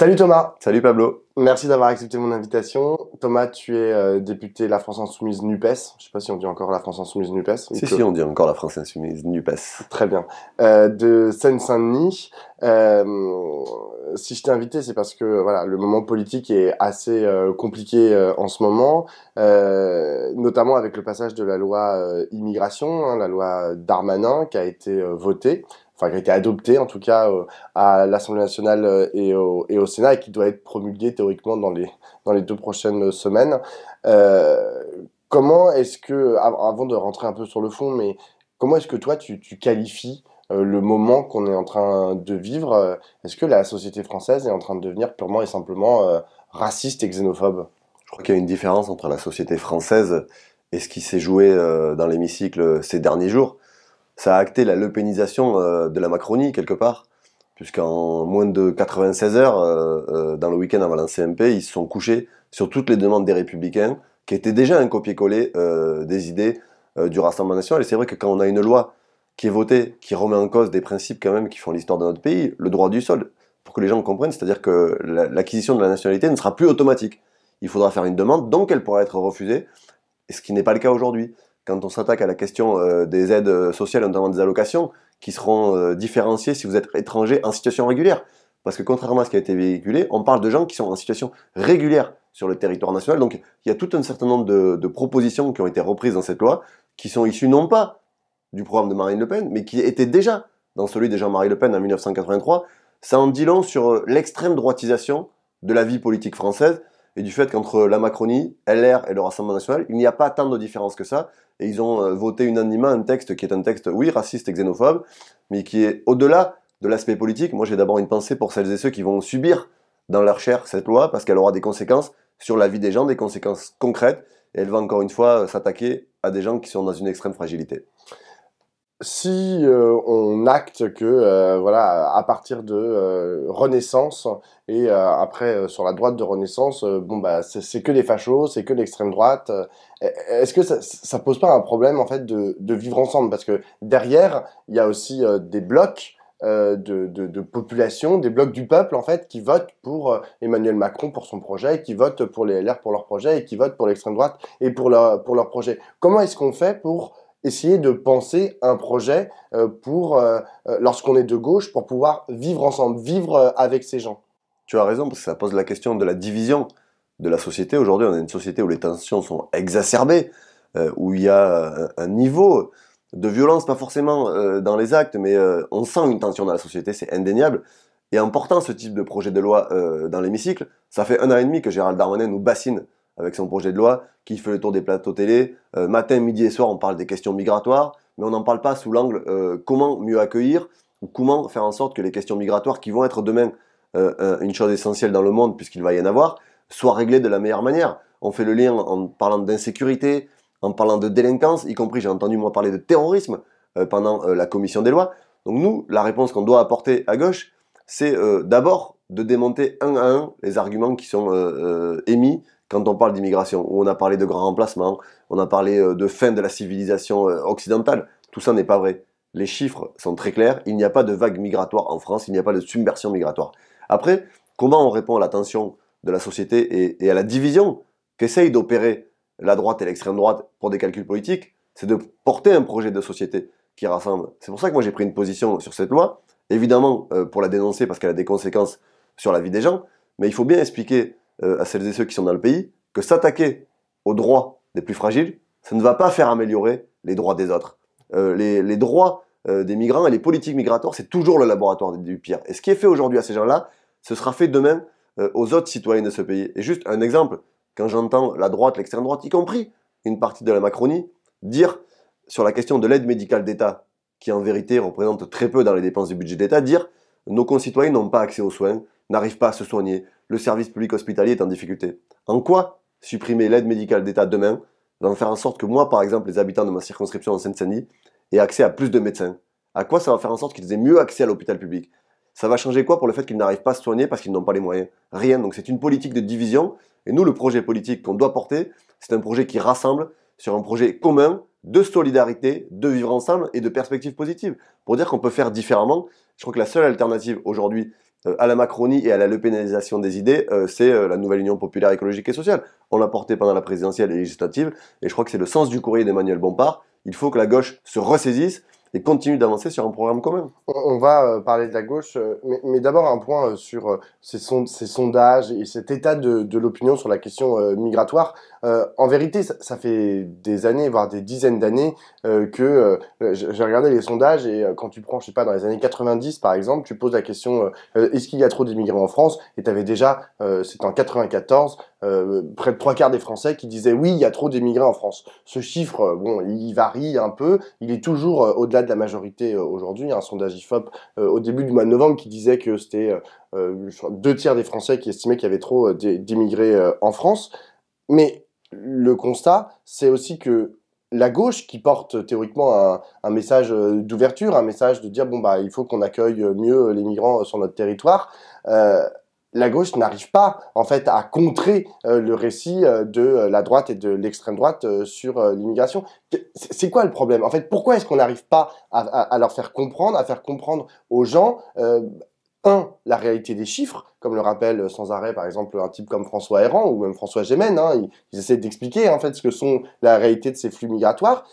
Salut Thomas. Salut Pablo. Merci d'avoir accepté mon invitation. Thomas, tu es euh, député La France Insoumise NUPES. Je ne sais pas si on dit encore La France Insoumise NUPES. Si, si, on dit encore La France Insoumise NUPES. Très bien. Euh, de Seine-Saint-Denis, euh, si je t'ai invité, c'est parce que voilà, le moment politique est assez compliqué en ce moment, notamment avec le passage de la loi immigration, hein, la loi Darmanin, qui a été votée enfin qui a été adopté en tout cas euh, à l'Assemblée nationale euh, et au, et au, Sénat et qui doit être promulgué théoriquement dans les, dans les deux prochaines euh, semaines. comment est-ce que, avant de rentrer un peu sur le fond, mais comment est-ce que toi tu, tu qualifies le moment qu'on est en train de vivre, est-ce que la société française est en train de devenir purement et simplement raciste et xénophobe Je crois qu'il y a une différence entre la société française et ce qui s'est joué dans l'hémicycle ces derniers jours ça a acté la lepénisation euh, de la Macronie, quelque part, puisqu'en moins de 96 heures, euh, euh, dans le week-end avant la CMP, ils se sont couchés sur toutes les demandes des Républicains, qui étaient déjà un copier-coller des idées du Rassemblement National. Et c'est vrai que quand on a une loi qui est votée, qui remet en cause des principes quand même qui font l'histoire de notre pays, le droit du sol, pour que les gens comprennent, c'est-à-dire que l'acquisition de la nationalité ne sera plus automatique. Il faudra faire une demande, donc elle pourra être refusée, ce qui n'est pas le cas aujourd'hui quand on s'attaque à la question euh, des aides euh, sociales, notamment des allocations, qui seront euh, différenciées si vous êtes étranger en situation régulière. Parce que contrairement à ce qui a été véhiculé, on parle de gens qui sont en situation régulière sur le territoire national. Donc il y a tout un certain nombre de, de propositions qui ont été reprises dans cette loi, qui sont issues non pas du programme de Marine Le Pen, mais qui étaient déjà dans celui de Jean-Marie Le Pen en 1983. Ça en dit long sur l'extrême droitisation de la vie politique française et du fait qu'entre la Macronie, LR et le Rassemblement national, il n'y a pas tant de différence que ça. Et ils ont euh, voté unanimement un texte qui est un texte, oui, raciste et xénophobe, mais qui est au-delà de l'aspect politique. Moi, j'ai d'abord une pensée pour celles et ceux qui vont subir dans leur chair cette loi, parce qu'elle aura des conséquences sur la vie des gens, des conséquences concrètes, et elle va encore une fois euh, s'attaquer à des gens qui sont dans une extrême fragilité si euh, on acte que euh, voilà à partir de euh, Renaissance et après sur la droite de Renaissance bon bah c'est que des fachos c'est que l'extrême droite e, est-ce que ça, ça, pose pas un problème en fait de, vivre ensemble parce que derrière il y a aussi des blocs de, population, des blocs du peuple en fait, qui votent pour Emmanuel Macron pour son projet, qui votent pour les LR pour leur projet et qui votent pour l'extrême droite et pour leur, pour leur projet. Comment est-ce qu'on fait pour essayer de penser un projet euh, pour, euh, euh, lorsqu'on est de gauche, pour pouvoir vivre ensemble, vivre avec ces gens. Tu as raison, parce que ça pose la question de la division de la société. Aujourd'hui, on a une société où les tensions sont exacerbées, où il y a un, niveau de violence, pas forcément dans les actes, mais on sent une tension dans la société, c'est indéniable. Et en portant ce type de projet de loi dans l'hémicycle, ça fait un an et demi que Gérald Darmanin nous bassine avec son projet de loi qui fait le tour des plateaux télé. Euh, matin, midi et soir, on parle des questions migratoires, mais on n'en parle pas sous l'angle euh, comment mieux accueillir ou comment faire en sorte que les questions migratoires qui vont être demain euh, une chose essentielle dans le monde, puisqu'il va y en avoir, soient réglées de la meilleure manière. On fait le lien en parlant d'insécurité, en parlant de délinquance, y compris j'ai entendu moi parler de terrorisme pendant la commission des lois. Donc nous, la réponse qu'on doit apporter à gauche, c'est d'abord de démonter un à un les arguments qui sont émis quand on parle d'immigration, où on a parlé de grands remplacement, on a parlé euh, de fin de la civilisation euh, occidentale, tout ça n'est pas vrai. Les chiffres sont très clairs, il n'y a pas de vague migratoire en France, il n'y a pas de submersion migratoire. Après, comment on répond à la tension de la société et, à la division qu'essaye d'opérer la droite et l'extrême droite pour des calculs politiques C'est de porter un projet de société qui rassemble. C'est pour ça que moi j'ai pris une position sur cette loi, évidemment euh, pour la dénoncer parce qu'elle a des conséquences sur la vie des gens, mais il faut bien expliquer euh, à celles et ceux qui sont dans le pays que s'attaquer aux droits des plus fragiles, ça ne va pas faire améliorer les droits des autres. Euh, les, droits euh, des migrants et les politiques migratoires, c'est toujours le laboratoire du pire. Et ce qui est fait aujourd'hui à ces gens-là, ce sera fait demain aux autres citoyens de ce pays. Et juste un exemple, quand j'entends la droite, l'extrême droite, y compris une partie de la Macronie, dire sur la question de l'aide médicale d'État, qui en vérité représente très peu dans les dépenses du budget d'État, dire nos concitoyens n'ont pas accès aux soins, n'arrivent pas à se soigner, le service public hospitalier est en difficulté. En quoi supprimer l'aide médicale d'État demain va faire en sorte que moi, par exemple, les habitants de ma circonscription en Seine-Saint-Denis aient accès à plus de médecins À quoi ça va faire en sorte qu'ils aient mieux accès à l'hôpital public Ça va changer quoi pour le fait qu'ils n'arrivent pas à se soigner parce qu'ils n'ont pas les moyens Rien, donc c'est une politique de division, et nous, le projet politique qu'on doit porter, c'est un projet qui rassemble sur un projet commun de solidarité, de vivre ensemble et de perspectives positives, pour dire qu'on peut faire différemment. Je crois que la seule alternative aujourd'hui euh, à la Macronie et à la pénalisation des idées, euh, c'est euh, la nouvelle Union populaire écologique et sociale. On l'a portée pendant la présidentielle et législative, et je crois que c'est le sens du courrier d'Emmanuel Bompard. Il faut que la gauche se ressaisisse et continue d'avancer sur un programme commun. On, va euh, parler de la gauche, euh, mais, d'abord un point euh, sur ces, ces, sondages et cet état de, l'opinion sur la question migratoire. en vérité, ça, fait des années, voire des dizaines d'années, que j'ai regardé les sondages et quand tu prends, je sais pas, dans les années 90 par exemple, tu poses la question est-ce qu'il y a trop d'immigrés en France Et tu avais déjà, c'est en 94, euh, près de trois quarts des Français qui disaient oui, il y a trop d'émigrés en France. Ce chiffre, euh, bon, il varie un peu. Il est toujours euh, au-delà de la majorité aujourd'hui. Il y a un sondage IFOP au début du mois de novembre qui disait que c'était deux tiers des Français qui estimaient qu'il y avait trop d'émigrés en France. Mais le constat, c'est aussi que la gauche qui porte théoriquement un, message d'ouverture, un message de dire bon bah il faut qu'on accueille mieux les migrants sur notre territoire, la gauche n'arrive pas en fait à contrer euh, le récit euh, de euh, la droite et de l'extrême droite sur l'immigration. C'est quoi le problème En fait, pourquoi est-ce qu'on n'arrive pas à, leur faire comprendre, à faire comprendre aux gens un, la réalité des chiffres, comme le rappelle sans arrêt par exemple un type comme François Héran ou même François Gémen, hein, ils, essaient d'expliquer en fait ce que sont la réalité de ces flux migratoires,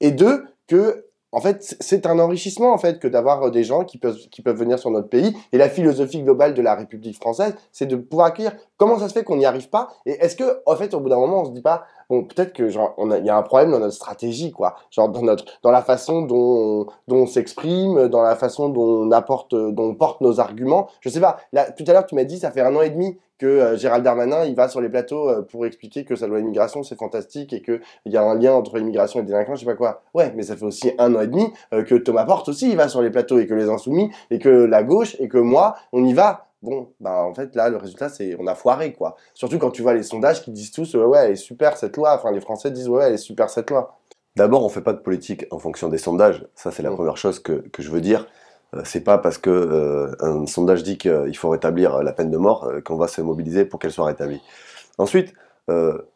et deux, que en fait, c'est un enrichissement en fait que d'avoir euh, des gens qui peuvent, qui peuvent venir sur notre pays. Et la philosophie globale de la République française, c'est de pouvoir accueillir. Comment ça se fait qu'on n'y arrive pas Et est-ce que, en fait, au bout d'un moment, on se dit pas bon, peut-être que genre on y a un problème dans notre stratégie, quoi. Genre dans notre, dans la façon dont, dont on s'exprime, dans la façon dont on apporte, dont on porte nos arguments. Je sais pas. Là, tout à l'heure, tu m'as dit, ça fait un an et demi que euh, Gérald Darmanin, il va sur les plateaux euh, pour expliquer que sa loi immigration, c'est fantastique et qu'il y a un lien entre immigration et délinquance, je sais pas quoi. Ouais, mais ça fait aussi un an et demi euh, que Thomas Porte aussi, il va sur les plateaux et que les Insoumis et que la gauche et que moi, on y va bon, bah en fait là le résultat c'est on a foiré quoi. Surtout quand tu vois les sondages qui disent tous ouais elle est super cette loi, enfin les Français disent ouais elle est super cette loi. D'abord on fait pas de politique en fonction des sondages, ça c'est la mm. première chose que, que, je veux dire. Ce euh, c'est pas parce que euh, un sondage dit qu'il faut rétablir euh, la peine de mort qu'on va se mobiliser pour qu'elle soit rétablie. Ensuite,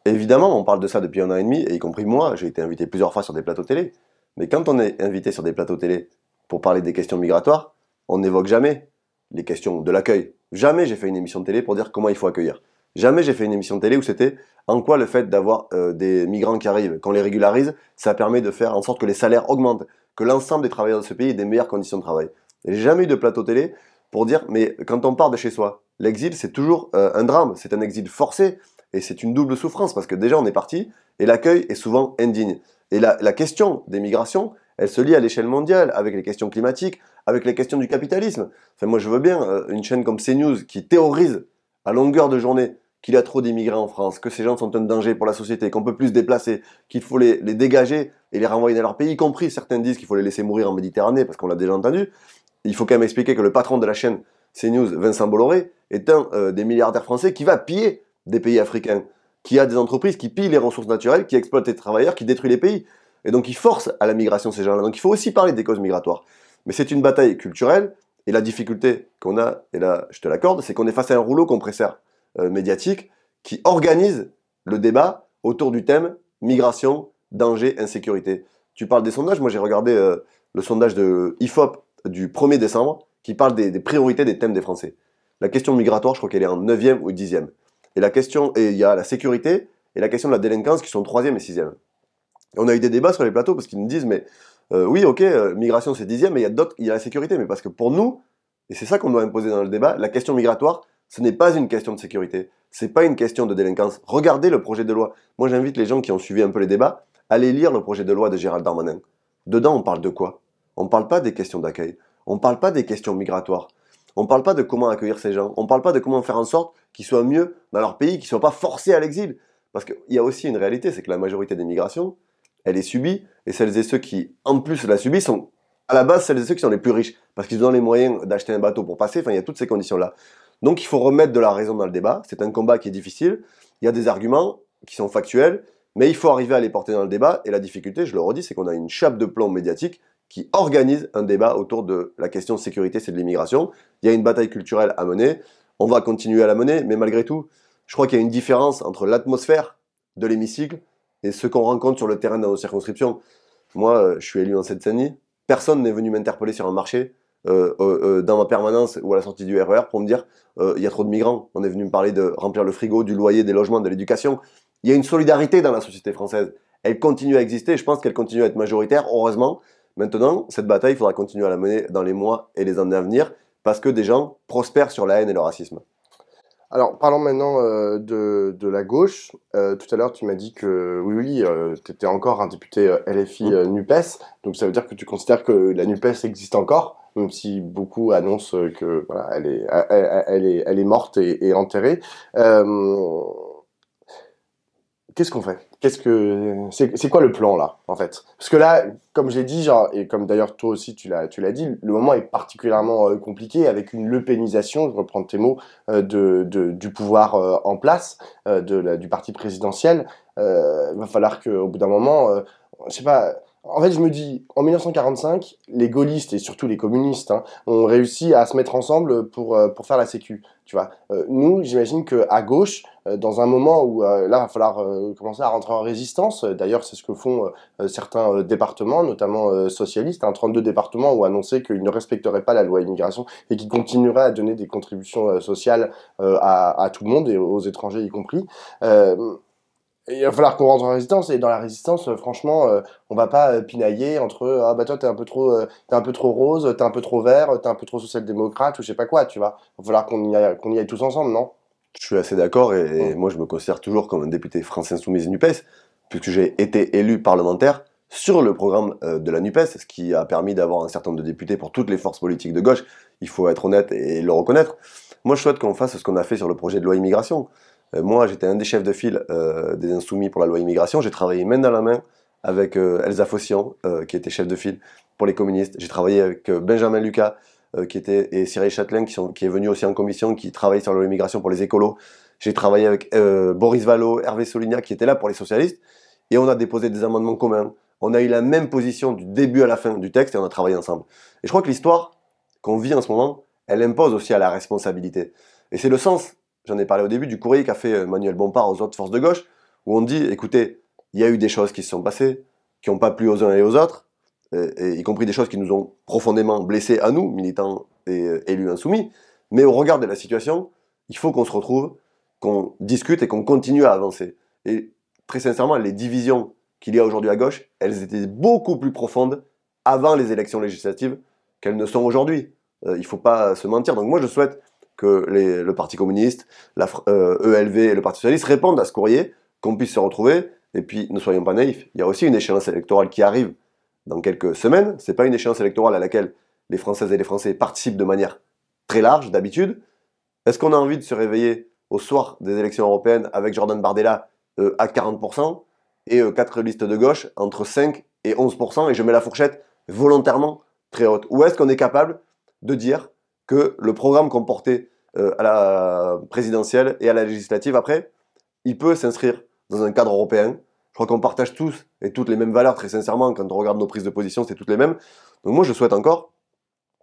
évidemment, on parle de ça depuis un an et demi, et y compris moi, j'ai été invité plusieurs fois sur des plateaux télé. Mais quand on est invité sur des plateaux télé pour parler des questions migratoires, on n'évoque jamais les questions de l'accueil, Jamais j'ai fait une émission de télé pour dire comment il faut accueillir. Jamais j'ai fait une émission de télé où c'était en quoi le fait d'avoir euh, des migrants qui arrivent, qu'on les régularise, ça permet de faire en sorte que les salaires augmentent, que l'ensemble des travailleurs de ce pays aient des meilleures conditions de travail. J'ai jamais eu de plateau télé pour dire, mais quand on part de chez soi, l'exil c'est toujours euh, un drame, c'est un exil forcé et c'est une double souffrance parce que déjà on est parti et l'accueil est souvent indigne. Et la question des migrations, elle se lie à l'échelle mondiale, avec les questions climatiques, avec les questions du capitalisme. Enfin, moi, je veux bien euh, une chaîne comme CNews qui théorise à longueur de journée qu'il y a trop d'immigrés en France, que ces gens sont un danger pour la société, qu'on peut plus se déplacer, qu'il faut les, dégager et les renvoyer dans leur pays, y compris certains disent qu'il faut les laisser mourir en Méditerranée, parce qu'on l'a déjà entendu. Il faut quand même expliquer que le patron de la chaîne CNews, Vincent Bolloré, est un euh, des milliardaires français qui va piller des pays africains, qui a des entreprises qui pillent les ressources naturelles, qui exploitent les travailleurs, qui détruisent les pays. Et donc ils forcent à la migration ces gens-là. Donc il faut aussi parler des causes migratoires. Mais c'est une bataille culturelle, et la difficulté qu'on a, et là je te l'accorde, c'est qu'on est face à un rouleau compresseur euh, médiatique qui organise le débat autour du thème migration, danger, insécurité. Tu parles des sondages, moi j'ai regardé euh, le sondage de IFOP du 1er décembre qui parle des, priorités des thèmes des Français. La question migratoire, je crois qu'elle est en 9e ou 10e. Et la question, et il y a la sécurité et la question de la délinquance qui sont 3e et 6e on a eu des débats sur les plateaux parce qu'ils nous disent, mais euh, oui, ok, euh, migration c'est dixième, mais il y a d'autres, il y a la sécurité. Mais parce que pour nous, et c'est ça qu'on doit imposer dans le débat, la question migratoire, ce n'est pas une question de sécurité, n'est pas une question de délinquance. Regardez le projet de loi. Moi, j'invite les gens qui ont suivi un peu les débats, à aller lire le projet de loi de Gérald Darmanin. Dedans, on parle de quoi On ne parle pas des questions d'accueil, on ne parle pas des questions migratoires, on ne parle pas de comment accueillir ces gens, on ne parle pas de comment faire en sorte qu'ils soient mieux dans leur pays, qu'ils ne soient pas forcés à l'exil. Parce qu'il y a aussi une réalité, c'est que la majorité des migrations, elle est subie, et celles et ceux qui, en plus, la subissent sont à la base celles et ceux qui sont les plus riches, parce qu'ils ont les moyens d'acheter un bateau pour passer, enfin, il y a toutes ces conditions-là. Donc, il faut remettre de la raison dans le débat, c'est un combat qui est difficile, il y a des arguments qui sont factuels, mais il faut arriver à les porter dans le débat, et la difficulté, je le redis, c'est qu'on a une chape de plomb médiatique qui organise un débat autour de la question de sécurité, c'est de l'immigration. Il y a une bataille culturelle à mener, on va continuer à la mener, mais malgré tout, je crois qu'il y a une différence entre l'atmosphère de l'hémicycle et ce qu'on rencontre sur le terrain dans nos circonscriptions. Moi, euh, je suis élu en cette saint denis personne n'est venu m'interpeller sur un marché, euh, euh, dans ma permanence ou à la sortie du RER, e pour me dire il y a trop de migrants, on est venu me parler de remplir le frigo, du loyer, des logements, de l'éducation. Il y a une solidarité dans la société française. Elle continue à exister, je pense qu'elle continue à être majoritaire, heureusement. Maintenant, cette bataille, il faudra continuer à la mener dans les mois et les années à venir, parce que des gens prospèrent sur la haine et le racisme. Alors, parlons maintenant euh, de, la gauche. Euh, tout à l'heure, tu m'as dit que, oui, oui, euh, tu étais encore un député LFI NUPES, donc ça veut dire que tu considères que la NUPES existe encore, même si beaucoup annoncent que voilà, elle, est, elle, est, morte et enterrée. Qu'est-ce qu'on fait qu'est-ce que c'est quoi le plan là en fait Parce que là, comme j'ai dit, genre et comme d'ailleurs toi aussi tu l'as tu l'as dit, le moment est particulièrement euh, compliqué avec une lepénisation, je reprends tes mots, euh, de, de, du pouvoir euh, en place, de la, du parti présidentiel. il va falloir qu'au bout d'un moment, je sais pas en fait, je me dis, en 1945, les gaullistes et surtout les communistes hein, ont réussi à se mettre ensemble pour, euh, pour faire la sécu. Tu vois. Euh, nous, j'imagine qu'à gauche, euh, dans un moment où là, il va falloir commencer à rentrer en résistance, d'ailleurs, c'est ce que font certains départements, notamment socialistes, hein, 32 départements ont annoncé qu'ils ne respecteraient pas la loi immigration et qu'ils continueraient à donner des contributions sociales à, à, tout le monde, et aux étrangers y compris il va falloir qu'on rentre en résistance et dans la résistance euh, franchement euh, on va pas euh, pinailler entre ah bah toi t'es un peu trop un peu trop rose t'es un peu trop vert t'es un peu trop social-démocrate ou je sais pas quoi tu vois il va falloir qu'on y aille tous ensemble non je suis assez d'accord et, moi je me considère toujours comme un député français insoumise Nupes puisque j'ai été élu parlementaire sur le programme de la NUPES, ce qui a permis d'avoir un certain nombre de députés pour toutes les forces politiques de gauche. Il faut être honnête et le reconnaître. Moi, je souhaite qu'on fasse ce qu'on a fait sur le projet de loi immigration. Euh, moi, j'étais un des chefs de file euh, des Insoumis pour la loi immigration. J'ai travaillé main dans la main avec euh, Elsa Fossian, qui était chef de file pour les communistes. J'ai travaillé avec Benjamin Lucas, qui était, et Cyril Châtelain, qui, sont, qui est venu aussi en commission, qui travaille sur la loi immigration pour les écolos. J'ai travaillé avec Boris Vallaud, Hervé Solignac, qui était là pour les socialistes. Et on a déposé des amendements communs. On a eu la même position du début à la fin du texte et on a travaillé ensemble. Et je crois que l'histoire qu'on vit en ce moment, elle impose aussi à la responsabilité. Et c'est le sens j'en ai parlé au début, du courrier qu'a fait euh, Manuel Bompard aux autres forces de gauche, où on dit, écoutez, il y a eu des choses qui se sont passées, qui n'ont pas plu aux uns et aux autres, euh, et, y compris des choses qui nous ont profondément blessés à nous, militants et euh, élus insoumis, mais au regard de la situation, il faut qu'on se retrouve, qu'on discute et qu'on continue à avancer. Et très sincèrement, les divisions qu'il y a aujourd'hui à gauche, elles étaient beaucoup plus profondes avant les élections législatives qu'elles ne sont aujourd'hui. il ne faut pas se mentir. Donc moi, je souhaite que le Parti communiste, la, ELV euh, e et le Parti socialiste répondent à ce courrier, qu'on puisse se retrouver. Et puis, ne soyons pas naïfs, il y a aussi une échéance électorale qui arrive dans quelques semaines. Ce n'est pas une échéance électorale à laquelle les Françaises et les Français participent de manière très large d'habitude. Est-ce qu'on a envie de se réveiller au soir des élections européennes avec Jordan Bardella euh, à 40% et euh, quatre listes de gauche entre 5 et 11% et je mets la fourchette volontairement très haute Ou est-ce qu'on est capable de dire que le programme qu'on portait euh, à la présidentielle et à la législative après, il peut s'inscrire dans un cadre européen. Je crois qu'on partage tous et toutes les mêmes valeurs, très sincèrement, quand on regarde nos prises de position, c'est toutes les mêmes. Donc moi, je souhaite encore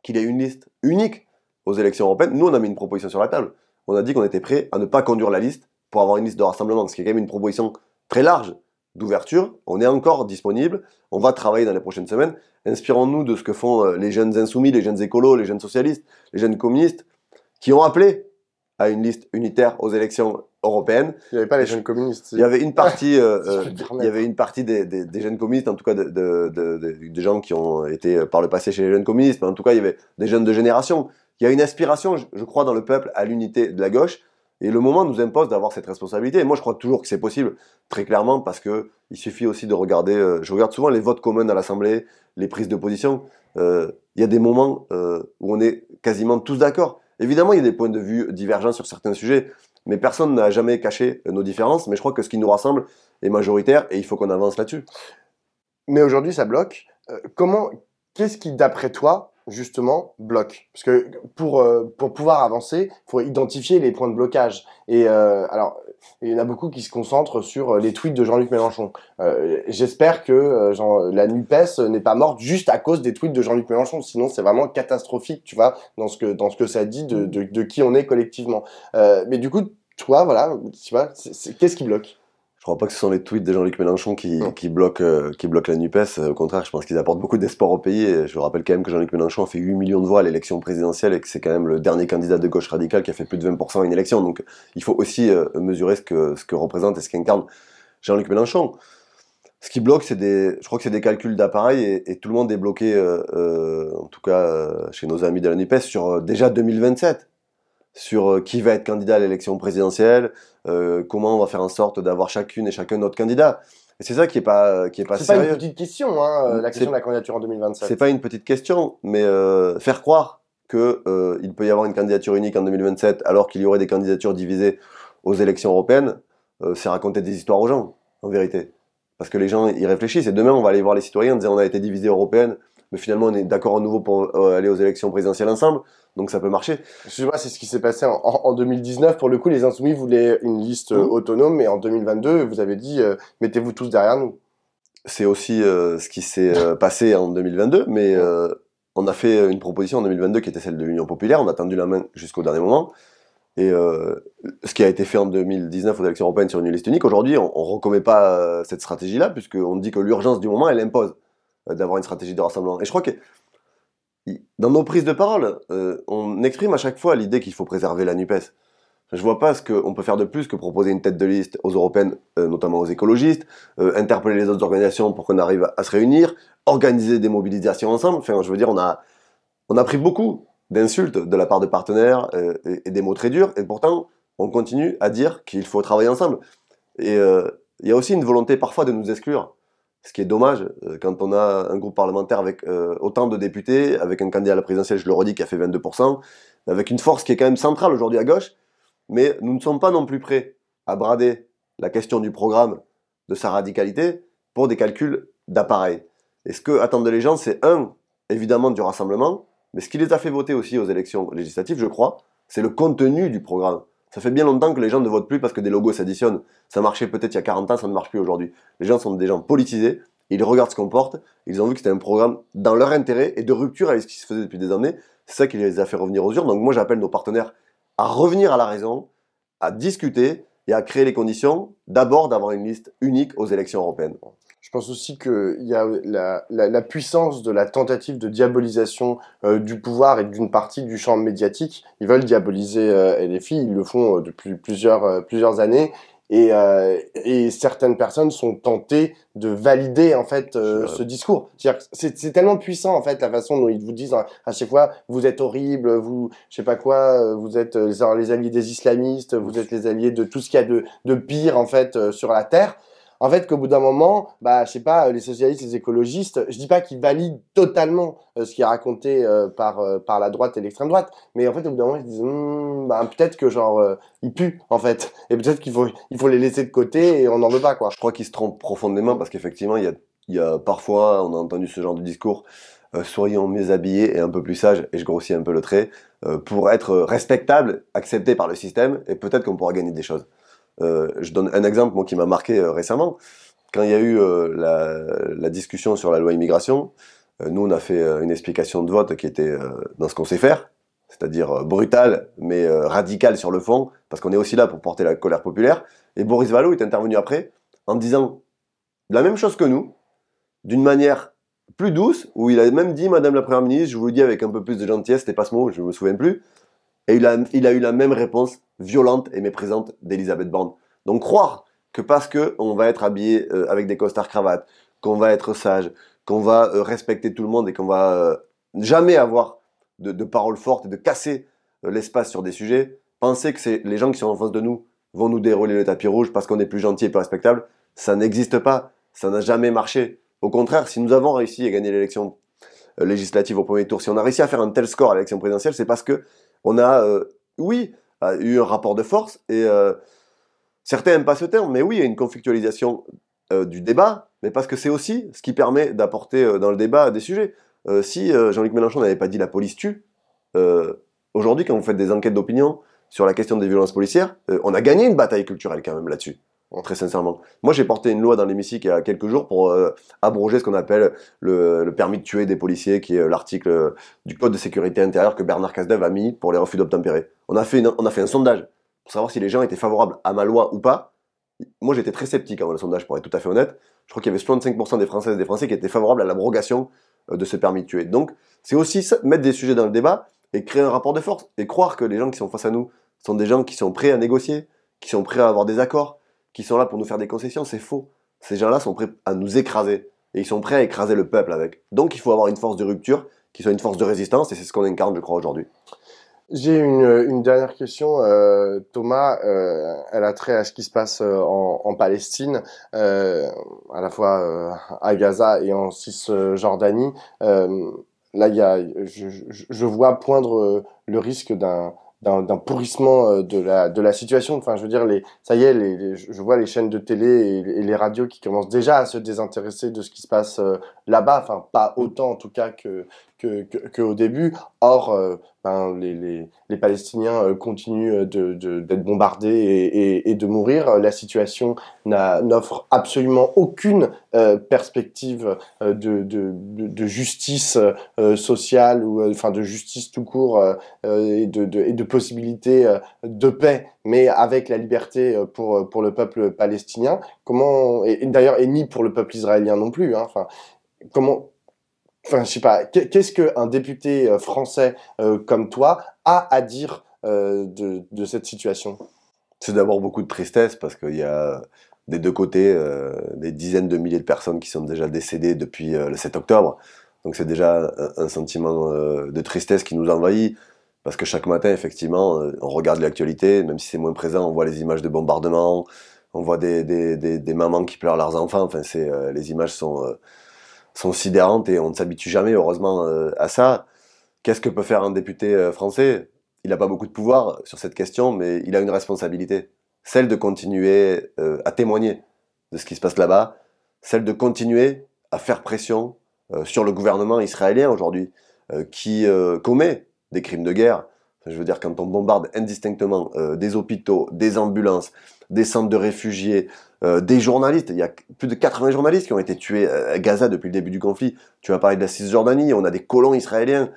qu'il y ait une liste unique aux élections européennes. Nous, on a mis une proposition sur la table. On a dit qu'on était prêt à ne pas conduire la liste pour avoir une liste de rassemblement, ce qui est quand même une proposition très large d'ouverture. On est encore disponible. On va travailler dans les prochaines semaines. Inspirons-nous de ce que font euh, les jeunes insoumis, les jeunes écolos, les jeunes socialistes, les jeunes communistes, qui ont appelé à une liste unitaire aux élections européennes. Il n'y avait pas les jeunes communistes. Il y avait une partie, euh, euh, il y avait une partie des, jeunes communistes, en tout cas de, des gens qui ont été par le passé chez les jeunes communistes, mais en tout cas il y avait des jeunes de génération. Il y a une aspiration, je crois, dans le peuple à l'unité de la gauche. Et le moment nous impose d'avoir cette responsabilité. Et moi, je crois toujours que c'est possible, très clairement, parce que il suffit aussi de regarder. Euh, je regarde souvent les votes communs à l'Assemblée, les prises de position. Euh, il y a des moments euh, où on est quasiment tous d'accord. Évidemment, il y a des points de vue divergents sur certains sujets, mais personne n'a jamais caché nos différences. Mais je crois que ce qui nous rassemble est majoritaire et il faut qu'on avance là-dessus. Mais aujourd'hui, ça bloque. comment Qu'est-ce qui, d'après toi, justement bloque Parce que pour, euh, pour pouvoir avancer, il faut identifier les points de blocage. Et euh, alors, il y en a beaucoup qui se concentrent sur euh, les tweets de Jean-Luc Mélenchon. J'espère que la NUPES n'est pas morte juste à cause des tweets de Jean-Luc Mélenchon. Sinon, c'est vraiment catastrophique, tu vois, dans ce que, dans ce que ça dit de, qui on est collectivement. mais du coup, toi, voilà, tu vois, qu'est-ce qui bloque je crois pas que ce sont les tweets de Jean-Luc Mélenchon qui, bloquent, euh, qui bloquent la NUPES. Au contraire, je pense qu'ils apportent beaucoup d'espoir au pays. Et je rappelle quand même que Jean-Luc Mélenchon a fait 8 millions de voix à l'élection présidentielle et que c'est quand même le dernier candidat de gauche radicale qui a fait plus de 20% à une élection. Donc il faut aussi euh, mesurer ce que, ce que représente et ce qu'incarne Jean-Luc Mélenchon. Ce qui bloque, c'est des, je crois que c'est des calculs d'appareil et, tout le monde est bloqué, euh, en tout cas chez nos amis de la NUPES, sur déjà 2027 sur euh, qui va être candidat à l'élection présidentielle, euh, comment on va faire en sorte d'avoir chacune et chacun notre candidat. Et c'est ça qui est pas euh, qui est pas C'est pas une petite question, hein, la question de la candidature en 2027. C'est pas une petite question, mais faire croire que il peut y avoir une candidature unique en 2027 alors qu'il y aurait des candidatures divisées aux élections européennes, c'est raconter des histoires aux gens, en vérité. Parce que les gens y réfléchissent. Et demain, on va aller voir les citoyens en disant on a été divisé européenne, mais finalement on est d'accord à nouveau pour aller aux élections présidentielles ensemble. Donc ça peut marcher. Excusez-moi, c'est ce qui s'est passé en, 2019. Pour le coup, les Insoumis voulaient une liste euh, mmh. autonome et en 2022, vous avez dit euh, mettez-vous tous derrière nous. C'est aussi euh, ce qui s'est passé en 2022, mais on a fait une proposition en 2022 qui était celle de l'Union populaire. On a tendu la main jusqu'au dernier moment. Et ce qui a été fait en 2019 aux élections européennes sur une liste unique, aujourd'hui, on ne recommet pas cette stratégie-là, puisqu'on dit que l'urgence du moment, elle impose d'avoir une stratégie de rassemblement. Et je crois que dans nos prises de parole, euh, on exprime à chaque fois l'idée qu'il faut préserver la NUPES. Je ne vois pas ce qu'on peut faire de plus que proposer une tête de liste aux européennes, euh, notamment aux écologistes, euh, interpeller les autres organisations pour qu'on arrive à se réunir, organiser des mobilisations ensemble. Enfin, je veux dire, on a, on a pris beaucoup d'insultes de la part de partenaires et, et, des mots très durs, et pourtant, on continue à dire qu'il faut travailler ensemble. Et il y a aussi une volonté parfois de nous exclure. Ce qui est dommage, euh, quand on a un groupe parlementaire avec euh, autant de députés, avec un candidat à la présidentielle, je le redis, qui a fait 22%, avec une force qui est quand même centrale aujourd'hui à gauche, mais nous ne sommes pas non plus prêts à brader la question du programme, de sa radicalité, pour des calculs d'appareil. Et ce que attendent les gens, c'est un, évidemment, du rassemblement, mais ce qui les a fait voter aussi aux élections législatives, je crois, c'est le contenu du programme. Ça fait bien longtemps que les gens ne votent plus parce que des logos s'additionnent. Ça marchait peut-être il y a 40 ans, ça ne marche plus aujourd'hui. Les gens sont des gens politisés, ils regardent ce qu'on porte, ils ont vu que c'était un programme dans leur intérêt et de rupture avec ce qui se faisait depuis des années. C'est ça qui les a fait revenir aux urnes. Donc moi j'appelle nos partenaires à revenir à la raison, à discuter et à créer les conditions d'abord d'avoir une liste unique aux élections européennes. Je pense aussi qu'il y a la, puissance de la tentative de diabolisation euh, du pouvoir et d'une partie du champ médiatique. Ils veulent diaboliser euh, filles. ils le font euh, depuis plusieurs, euh, plusieurs années. Et, certaines personnes sont tentées de valider en fait ce discours. C'est tellement puissant en fait la façon dont ils vous disent hein, à chaque fois vous êtes horrible, vous je sais pas quoi, vous êtes les, les alliés des islamistes, vous êtes les alliés de tout ce qu'il y a de, de pire en fait sur la terre en fait qu'au bout d'un moment, bah, je sais pas, les socialistes, les écologistes, je dis pas qu'ils valident totalement euh, ce qui est raconté euh, par, euh, par la droite et l'extrême droite, mais en fait au bout d'un moment ils disent, hum, bah, peut-être que genre ils puent en fait, et peut-être qu'il faut il faut les laisser de côté et on n'en veut pas quoi. Je crois qu'ils se trompent profondément parce qu'effectivement il y a parfois on a entendu ce genre de discours. soyons mieux habillés et un peu plus sages, et je grossis un peu le trait, pour être respectable, accepté par le système, et peut-être qu'on pourra gagner des choses. Euh, je donne un exemple moi, qui m'a marqué euh, récemment. Quand il y a eu euh, la, discussion sur la loi immigration, nous, on a fait une explication de vote qui était dans ce qu'on sait faire, c'est-à-dire brutale, mais radicale sur le fond, parce qu'on est aussi là pour porter la colère populaire. Et Boris Vallaud est intervenu après en disant la même chose que nous, d'une manière plus douce, où il a même dit, Madame la Première ministre, je vous le dis avec un peu plus de gentillesse, c'était pas ce mot, je ne me souviens plus, et il a, eu la même réponse violente et méprisante d'Elisabeth Borne. Donc croire que parce qu'on va être habillé euh, avec des costards cravates, qu'on va être sage, qu'on va euh, respecter tout le monde et qu'on va euh, jamais avoir de, de, paroles fortes et de casser l'espace sur des sujets, penser que les gens qui sont en face de nous vont nous dérouler le tapis rouge parce qu'on est plus gentil et plus respectable, ça n'existe pas, ça n'a jamais marché. Au contraire, si nous avons réussi à gagner l'élection législative au premier tour, si on a réussi à faire un tel score à l'élection présidentielle, c'est parce que on a, euh, oui, euh, eu un rapport de force, et euh, certains n'aiment pas ce terme, mais oui, il y a une conflictualisation du débat, mais parce que c'est aussi ce qui permet d'apporter dans le débat des sujets. si Jean-Luc Mélenchon n'avait pas dit la police tue, aujourd'hui, quand vous faites des enquêtes d'opinion sur la question des violences policières, on a gagné une bataille culturelle quand même là-dessus. Hein, très sincèrement. Moi, j'ai porté une loi dans l'hémicycle il y a quelques jours pour euh, abroger ce qu'on appelle le, permis de tuer des policiers, qui est euh, l'article euh, du Code de sécurité intérieure que Bernard Cazeneuve a mis pour les refus d'obtempérer. On, a fait on a fait un sondage pour savoir si les gens étaient favorables à ma loi ou pas. Moi, j'étais très sceptique avant le sondage, pour être tout à fait honnête. Je crois qu'il y avait 65% des Françaises et des Français qui étaient favorables à l'abrogation de ce permis de tuer. Donc, c'est aussi mettre des sujets dans le débat et créer un rapport de force et croire que les gens qui sont face à nous sont des gens qui sont prêts à négocier, qui sont prêts à avoir des accords, qui sont là pour nous faire des concessions, c'est faux. Ces gens-là sont prêts à nous écraser. Et ils sont prêts à écraser le peuple avec. Donc il faut avoir une force de rupture, qui soit une force de résistance, et c'est ce qu'on incarne, je crois, aujourd'hui. J'ai une, dernière question, euh, Thomas. Euh, elle a trait à ce qui se passe euh, en, Palestine, à la fois à Gaza et en Cisjordanie. là, y a, je, je, vois poindre le risque d'un d'un pourrissement euh, de la de la situation. Enfin, je veux dire, les ça y est, les, je vois les chaînes de télé et, les radios qui commencent déjà à se désintéresser de ce qui se passe euh, là-bas. Enfin, pas autant en tout cas que que, que, au début. Or, euh, ben, les, les, les, Palestiniens euh, continuent euh, d'être de, bombardés et, et, de mourir. La situation n'offre absolument aucune perspective de, de, de justice sociale ou enfin de justice tout court et de, et de possibilités de paix, mais avec la liberté pour, pour le peuple palestinien. Comment et, d'ailleurs et ni pour le peuple israélien non plus. Hein, comment enfin, je sais pas, qu'est-ce qu'un député euh, français euh, comme toi a à dire euh, de, cette situation C'est d'abord beaucoup de tristesse parce qu'il y a des deux côtés des dizaines de milliers de personnes qui sont déjà décédées depuis le 7 octobre. Donc c'est déjà un sentiment de tristesse qui nous envahit parce que chaque matin, effectivement, on regarde l'actualité, même si c'est moins présent, on voit les images de bombardements, on voit des, des mamans qui pleurent leurs enfants. Enfin, c'est les images sont sont sidérantes et on ne s'habitue jamais, heureusement, euh, à ça. Qu'est-ce que peut faire un député euh, français Il n'a pas beaucoup de pouvoir sur cette question, mais il a une responsabilité. Celle de continuer euh, à témoigner de ce qui se passe là-bas, celle de continuer à faire pression sur le gouvernement israélien aujourd'hui, qui commet des crimes de guerre, je veux dire, quand on bombarde indistinctement euh, des hôpitaux, des ambulances, des centres de réfugiés, euh, des journalistes, il y a plus de 80 journalistes qui ont été tués euh, à Gaza depuis le début du conflit. Tu vas parler de la Cisjordanie, on a des colons israéliens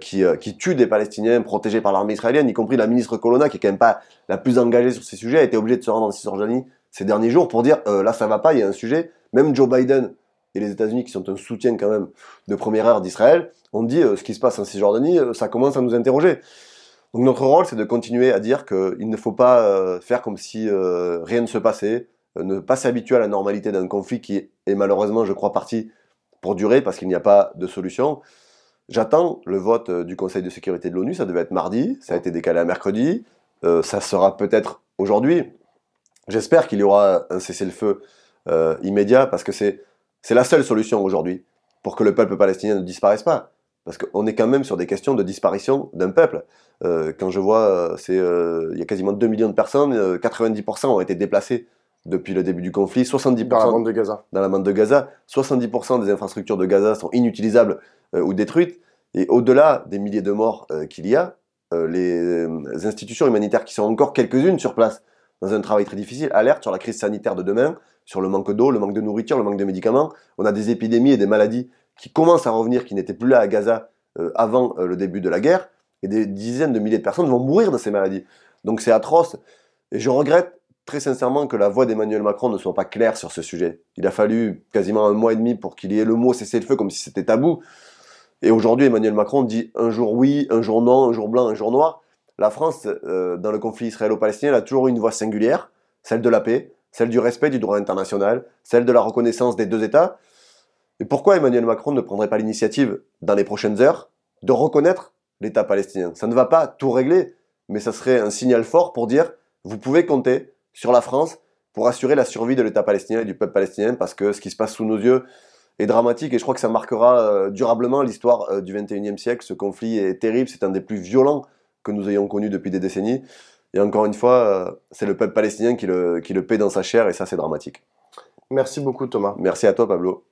qui, tuent des Palestiniens protégés par l'armée israélienne, y compris la ministre Colonna, qui est quand même pas la plus engagée sur ces sujets, a été obligée de se rendre en Cisjordanie ces derniers jours pour dire là ça va pas, il y a un sujet. Même Joe Biden, et les États-Unis, qui sont un soutien quand même de première heure d'Israël, ont dit ce qui se passe en Cisjordanie, ça commence à nous interroger. Donc notre rôle, c'est de continuer à dire qu'il ne faut pas euh, faire comme si euh, rien ne se passait, euh, ne pas s'habituer à la normalité d'un conflit qui est malheureusement, je crois, parti pour durer parce qu'il n'y a pas de solution. J'attends le vote du Conseil de sécurité de l'ONU, ça devait être mardi, ça a été décalé à mercredi, ça sera peut-être aujourd'hui. J'espère qu'il y aura un cessez-le-feu immédiat parce que c'est la seule solution aujourd'hui pour que le peuple palestinien ne disparaisse pas. Parce qu'on est quand même sur des questions de disparition d'un peuple. Euh, quand je vois, euh, euh, il y a quasiment 2 millions de personnes, 90% ont été déplacées depuis le début du conflit, 70% dans la bande de Gaza. Dans la bande de Gaza, 70% des infrastructures de Gaza sont inutilisables ou détruites. Et au-delà des milliers de morts qu'il y a, les, institutions humanitaires qui sont encore quelques-unes sur place, dans un travail très difficile, alertent sur la crise sanitaire de demain, sur le manque d'eau, le manque de nourriture, le manque de médicaments. On a des épidémies et des maladies qui commencent à revenir, qui n'étaient plus là à Gaza euh, avant euh, le début de la guerre, et des dizaines de milliers de personnes vont mourir de ces maladies. Donc c'est atroce. Et je regrette très sincèrement que la voix d'Emmanuel Macron ne soit pas claire sur ce sujet. Il a fallu quasiment un mois et demi pour qu'il y ait le mot cessez-le-feu comme si c'était tabou. Et aujourd'hui, Emmanuel Macron dit un jour oui, un jour non, un jour blanc, un jour noir. La France, euh, dans le conflit israélo-palestinien, a toujours eu une voix singulière, celle de la paix, celle du respect du droit international, celle de la reconnaissance des deux États. Et pourquoi Emmanuel Macron ne prendrait pas l'initiative, dans les prochaines heures, de reconnaître l'État palestinien Ça ne va pas tout régler, mais ça serait un signal fort pour dire, vous pouvez compter sur la France pour assurer la survie de l'État palestinien et du peuple palestinien, parce que ce qui se passe sous nos yeux est dramatique, et je crois que ça marquera euh, durablement l'histoire euh, du 21e siècle. Ce conflit est terrible, c'est un des plus violents que nous ayons connu depuis des décennies. Et encore une fois, euh, c'est le peuple palestinien qui le, qui le paie dans sa chair, et ça c'est dramatique. Merci beaucoup Thomas. Merci à toi Pablo.